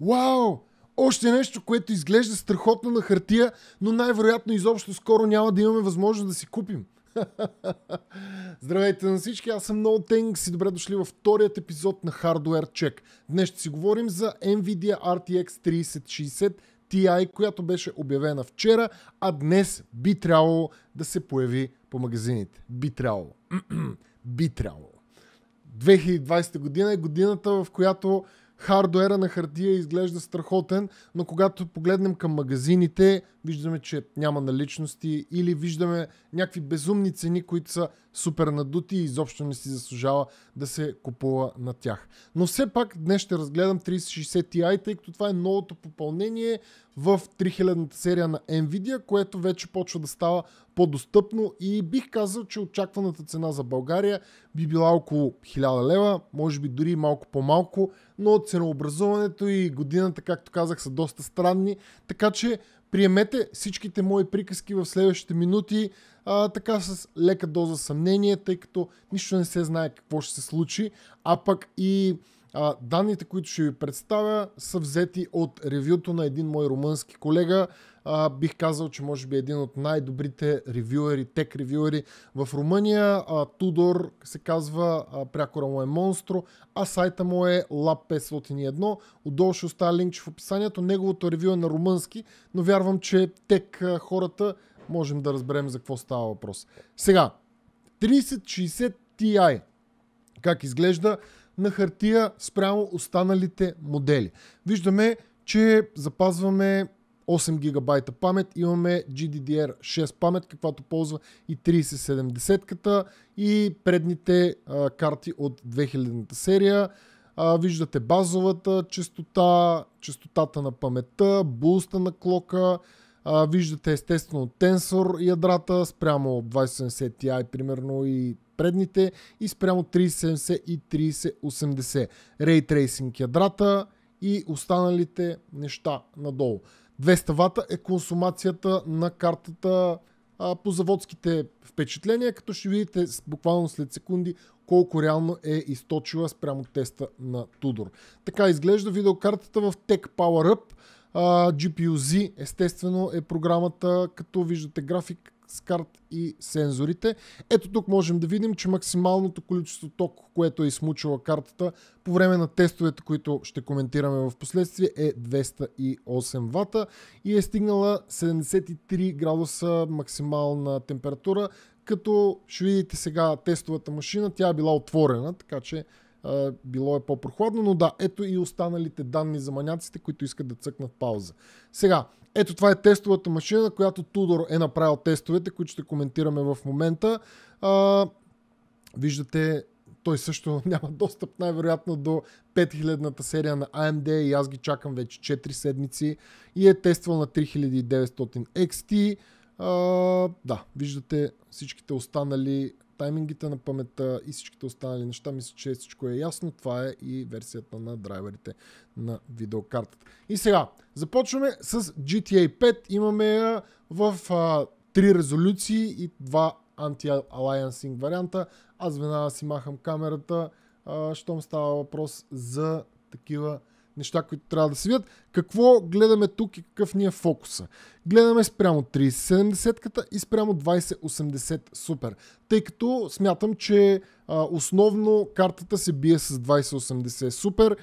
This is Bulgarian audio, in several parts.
Вау! Още нещо, което изглежда страхотно на хартия, но най-вероятно изобщо скоро няма да имаме възможност да си купим. Здравейте на всички, аз съм Ноу Тенкс и добре дошли във вторият епизод на Hardware Check. Днес ще си говорим за NVIDIA RTX 3060 Ti, която беше обявена вчера, а днес би трябвало да се появи по магазините. Би трябвало. би трябвало. 2020 година е годината, в която хардуера на хартия изглежда страхотен, но когато погледнем към магазините, виждаме, че няма наличности или виждаме някакви безумни цени, които са супер надути и изобщо не си заслужава да се купува на тях. Но все пак днес ще разгледам 3060 Ti, тъй като това е новото попълнение, в 3000 серия на Nvidia, което вече почва да става по-достъпно и бих казал, че очакваната цена за България би била около 1000 лева, може би дори малко по-малко, но ценообразуването и годината, както казах, са доста странни, така че приемете всичките мои приказки в следващите минути, а, така с лека доза съмнение, тъй като нищо не се знае какво ще се случи, а пък и а, данните, които ще ви представя, са взети от ревюто на един мой румънски колега. А, бих казал, че може би един от най-добрите ревюери, тек ревюери в Румъния. А, Тудор се казва, а, прякора му е Монстро, а сайта му е lab501. Отдолу ще оставя линк в описанието. Неговото ревю е на румънски, но вярвам, че тек хората можем да разберем за какво става въпрос. Сега, 3060 Ti. Как изглежда? на хартия спрямо останалите модели. Виждаме, че запазваме 8 гигабайта памет, имаме GDDR6 памет, каквато ползва и 3070-ката и предните а, карти от 2000-та серия. А, виждате базовата частота, частотата на паметта, буста на клока, а, виждате естествено тенсор ядрата спрямо 2070 Ti примерно и предните и спрямо 3070 и 3080. Ray Tracing ядрата и останалите неща надолу. 200 вата е консумацията на картата а, по заводските впечатления, като ще видите буквално след секунди колко реално е източила спрямо теста на Tudor. Така изглежда видеокартата в Tech Power Up. Uh, GPU-Z, естествено, е програмата, като виждате график с карт и сензорите. Ето тук можем да видим, че максималното количество ток, което е измучила картата по време на тестовете, които ще коментираме в последствие, е 208 вата и е стигнала 73 градуса максимална температура, като ще видите сега тестовата машина, тя е била отворена, така че било е по-прохладно, но да, ето и останалите данни за маняците, които искат да цъкнат пауза. Сега, ето това е тестовата машина, която Тудор е направил тестовете, които ще коментираме в момента. А, виждате, той също няма достъп най-вероятно до 5000-та серия на AMD и аз ги чакам вече 4 седмици и е тествал на 3900 XT. А, да, виждате всичките останали таймингите на паметта и всичките останали неща, мисля, че всичко е ясно. Това е и версията на драйверите на видеокартата. И сега, започваме с GTA 5. Имаме я в а, три резолюции и два анти-алайансинг варианта. Аз веднага си махам камерата, а, щом става въпрос за такива неща, които трябва да се видят. Какво гледаме тук и какъв ни е фокуса? Гледаме спрямо 3070-ката и спрямо 2080 супер. Тъй като смятам, че а, основно картата се бие с 2080 супер.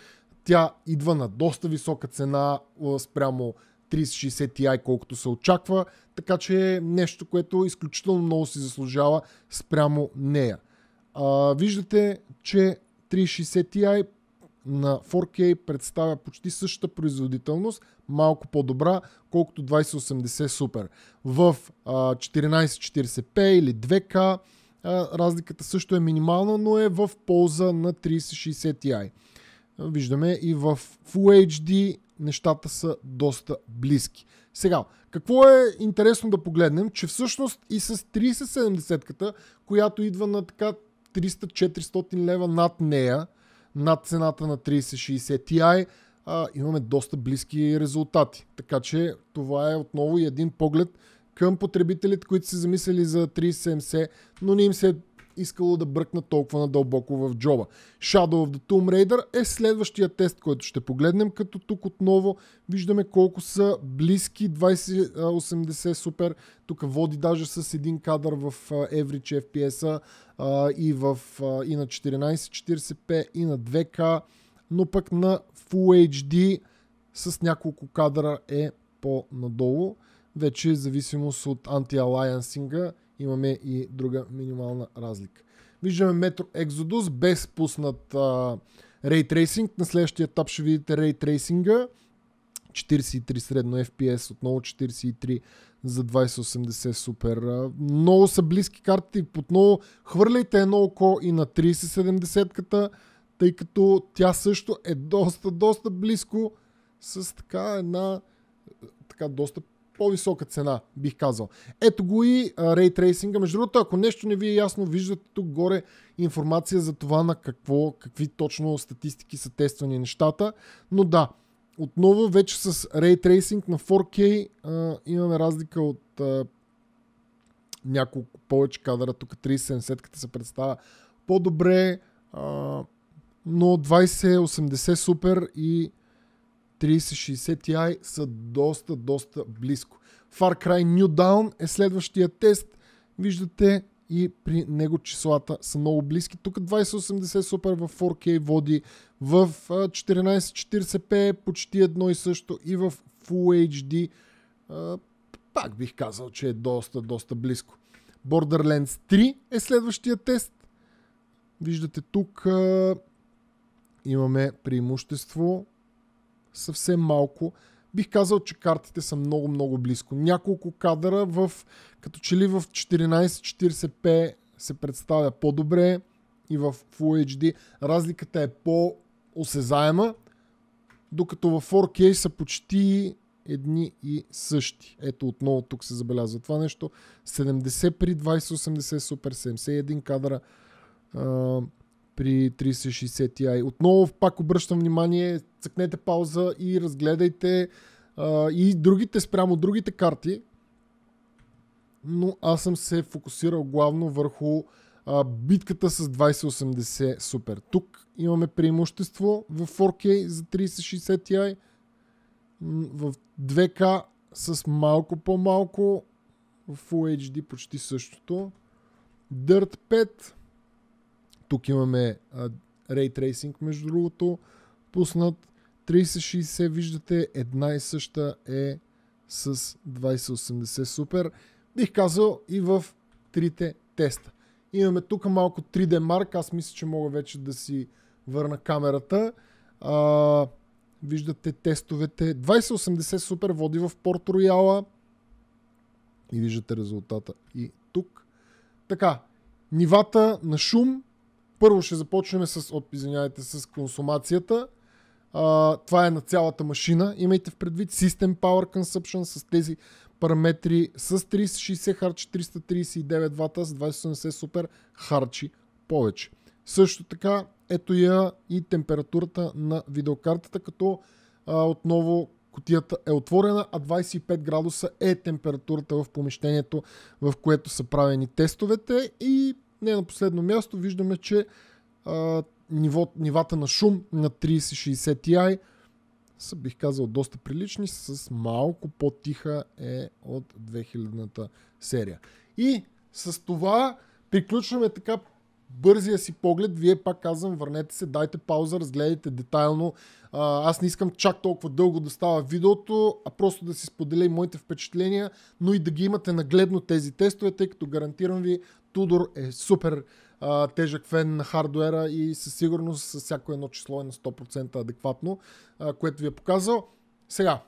Тя идва на доста висока цена спрямо 3060 Ti, колкото се очаква. Така че е нещо, което изключително много си заслужава спрямо нея. А, виждате, че 360 Ti на 4K представя почти същата производителност, малко по-добра, колкото 2080 Super. В а, 1440p или 2K а, разликата също е минимална, но е в полза на 3060 Ti. Виждаме и в Full HD нещата са доста близки. Сега, какво е интересно да погледнем, че всъщност и с 3070-ката, която идва на така 300-400 лева над нея, над цената на 3060 Ti, а, имаме доста близки резултати. Така че това е отново и един поглед към потребителите, които са замислили за 3070, но не им се искало да бръкна толкова надълбоко в джоба. Shadow of the Tomb Raider е следващия тест, който ще погледнем, като тук отново виждаме колко са близки 2080 супер. Тук води даже с един кадър в Average fps uh, и, в, и на 1440p и на 2K, но пък на Full HD с няколко кадъра е по-надолу вече е зависимост от антиалайансинга имаме и друга минимална разлика. Виждаме метро Exodus без пуснат Ray Tracing. На следващия етап ще видите Ray Tracing. 43 средно FPS, отново 43 за 2080 супер. Много са близки картите, отново хвърляйте едно око и на 3070-ката, тъй като тя също е доста, доста близко с така една така доста по-висока цена, бих казал. Ето го и Ray Tracing. Между другото, ако нещо не ви е ясно, виждате тук горе информация за това на какво, какви точно статистики са тествани нещата. Но да, отново вече с Ray Tracing на 4K а, имаме разлика от а, няколко повече кадра. Тук 3070-ката се представя по-добре, а, но 2080 супер и 3060 Ti са доста, доста близко. Far Cry New Dawn е следващия тест. Виждате и при него числата са много близки. Тук 2080 супер в 4K води, в 1440p почти едно и също и в Full HD пак бих казал, че е доста, доста близко. Borderlands 3 е следващия тест. Виждате тук имаме преимущество съвсем малко. Бих казал, че картите са много-много близко. Няколко кадъра в, като че ли в 1440p се представя по-добре и в Full HD. Разликата е по-осезаема, докато в 4K са почти едни и същи. Ето отново тук се забелязва това нещо. 70 при 2080 супер, 71 кадра при 3060 Ti. Отново пак обръщам внимание, цъкнете пауза и разгледайте а, и другите спрямо другите карти. Но аз съм се фокусирал главно върху а, битката с 2080 Super. Тук имаме преимущество в 4K за 360 Ti. В 2K с малко по-малко. В Full HD почти същото. Dirt 5 тук имаме Ray Tracing, между другото, пуснат. 3060 виждате, една и съща е с 2080 Super. Бих казал и в трите теста. Имаме тук малко 3D марк, аз мисля, че мога вече да си върна камерата. А, виждате тестовете. 2080 супер води в Порт Рояла. И виждате резултата и тук. Така, нивата на шум първо ще започнем с, от, извинявайте, с консумацията. А, това е на цялата машина. Имайте в предвид System Power Consumption с тези параметри с 360 харчи 339 вата, с 280 супер харчи повече. Също така ето я и температурата на видеокартата, като а, отново котията е отворена, а 25 градуса е температурата в помещението, в което са правени тестовете и не на последно място виждаме, че а, ниво, нивата на шум на 3060 Ti са, бих казал, доста прилични, с малко по-тиха е от 2000-та серия. И с това приключваме така бързия си поглед. Вие пак казвам, върнете се, дайте пауза, разгледайте детайлно. аз не искам чак толкова дълго да става видеото, а просто да си споделя и моите впечатления, но и да ги имате нагледно тези тестове, тъй като гарантирам ви, Тудор е супер а, тежък фен на хардуера и със сигурност с всяко едно число е на 100% адекватно, а, което ви е показал. Сега,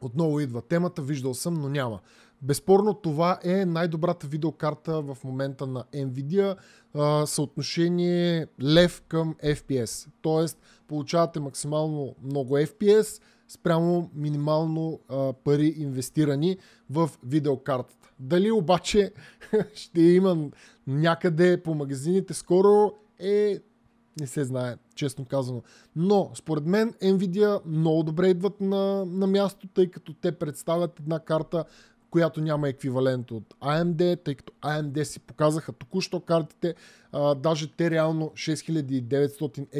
отново идва темата, виждал съм, но няма. Безспорно това е най-добрата видеокарта в момента на Nvidia, а, съотношение лев към FPS. Тоест, получавате максимално много FPS, спрямо минимално а, пари инвестирани в видеокартата. Дали обаче ще има някъде по магазините скоро е не се знае, честно казано. Но, според мен, Nvidia много добре идват на, на място, тъй като те представят една карта, която няма еквивалент от AMD, тъй като AMD си показаха току-що картите, а, даже те реално 6900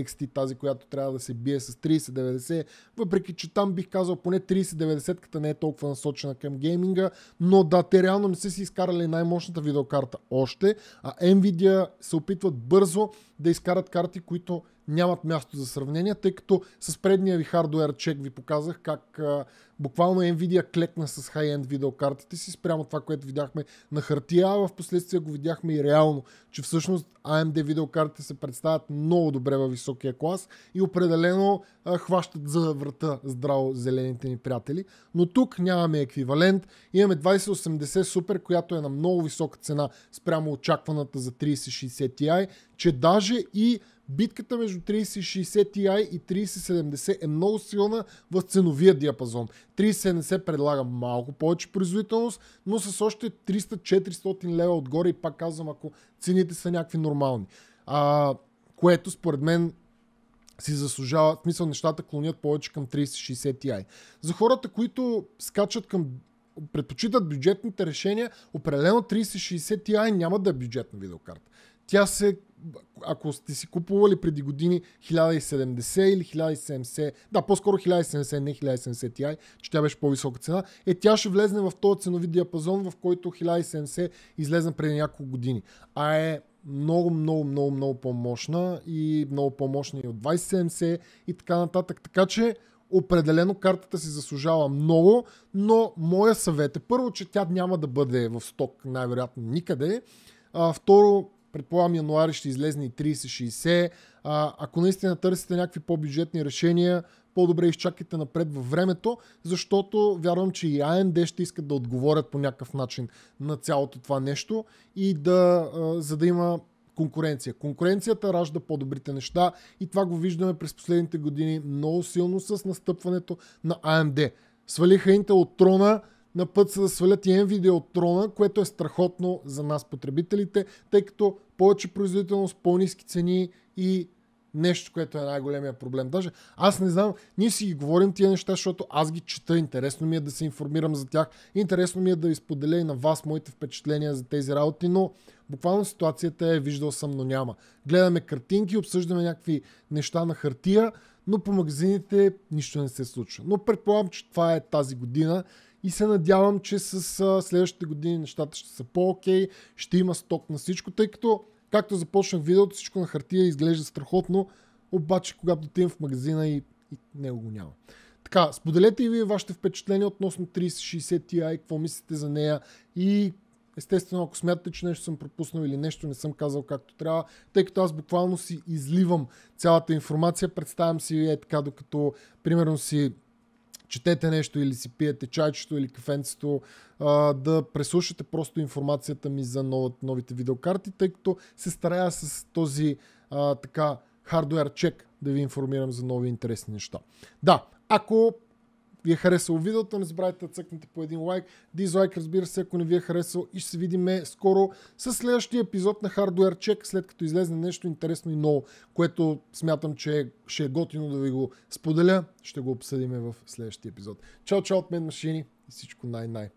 XT, тази, която трябва да се бие с 3090, въпреки че там бих казал поне 3090-ката не е толкова насочена към гейминга, но да, те реално не са си изкарали най-мощната видеокарта още, а Nvidia се опитват бързо да изкарат карти, които нямат място за сравнение, тъй като с предния ви хардуер чек ви показах как а, буквално Nvidia клекна с хай-енд видеокартите си спрямо това, което видяхме на хартия, а в последствие го видяхме и реално, че всъщност AMD видеокартите се представят много добре във високия клас и определено а, хващат за врата здраво зелените ни приятели. Но тук нямаме еквивалент. Имаме 2080 Super, която е на много висока цена спрямо очакваната за 3060 Ti, че даже и битката между 3060 Ti и 3070 е много силна в ценовия диапазон. 3070 предлага малко повече производителност, но с още 300-400 лева отгоре и пак казвам, ако цените са някакви нормални. А, което според мен си заслужава, в смисъл нещата клонят повече към 3060 Ti. За хората, които скачат към предпочитат бюджетните решения, определено 3060 Ti няма да е бюджетна видеокарта. Тя се ако сте си купували преди години 1070 или 1070, да, по-скоро 1070, не 1070 Ti, че тя беше по-висока цена, е тя ще влезне в този ценови диапазон, в който 1070 излезна преди няколко години. А е много, много, много, много по-мощна и много по-мощна и от 2070 и така нататък. Така че определено картата си заслужава много, но моя съвет е първо, че тя няма да бъде в сток най-вероятно никъде. А, второ, Предполагам, януари ще излезне и 30-60. А, ако наистина търсите някакви по-бюджетни решения, по-добре изчакайте напред във времето, защото вярвам, че и AMD ще искат да отговорят по някакъв начин на цялото това нещо и да, а, за да има конкуренция. Конкуренцията ражда по-добрите неща и това го виждаме през последните години много силно с настъпването на AMD. Свалиха Intel от трона, на път са да свалят и Nvidia от трона, което е страхотно за нас потребителите, тъй като повече производителност, по-низки цени и нещо, което е най-големия проблем. Даже аз не знам, ние си ги говорим тия неща, защото аз ги чета, интересно ми е да се информирам за тях, интересно ми е да изподеля и на вас моите впечатления за тези работи, но буквално ситуацията е виждал съм, но няма. Гледаме картинки, обсъждаме някакви неща на хартия, но по магазините нищо не се случва. Но предполагам, че това е тази година и се надявам, че с следващите години нещата ще са по-окей, ще има сток на всичко, тъй като както започнах видеото, всичко на хартия изглежда страхотно, обаче когато отидем в магазина и, и него го няма. Така, споделете и вие вашите впечатления относно 3060 Ti, какво мислите за нея и естествено, ако смятате, че нещо съм пропуснал или нещо не съм казал както трябва, тъй като аз буквално си изливам цялата информация, представям си е така, докато примерно си четете нещо или си пиете чайчето или кафенцето, да преслушате просто информацията ми за новите, видеокарти, тъй като се старая с този така хардуер чек да ви информирам за нови интересни неща. Да, ако ви е харесало видеото, не забравяйте да цъкнете по един лайк, дизлайк разбира се, ако не ви е харесало и ще се видим скоро с следващия епизод на Hardware Check, след като излезне нещо интересно и ново, което смятам, че ще е готино да ви го споделя. Ще го обсъдим в следващия епизод. Чао, чао от мен машини и всичко най-най.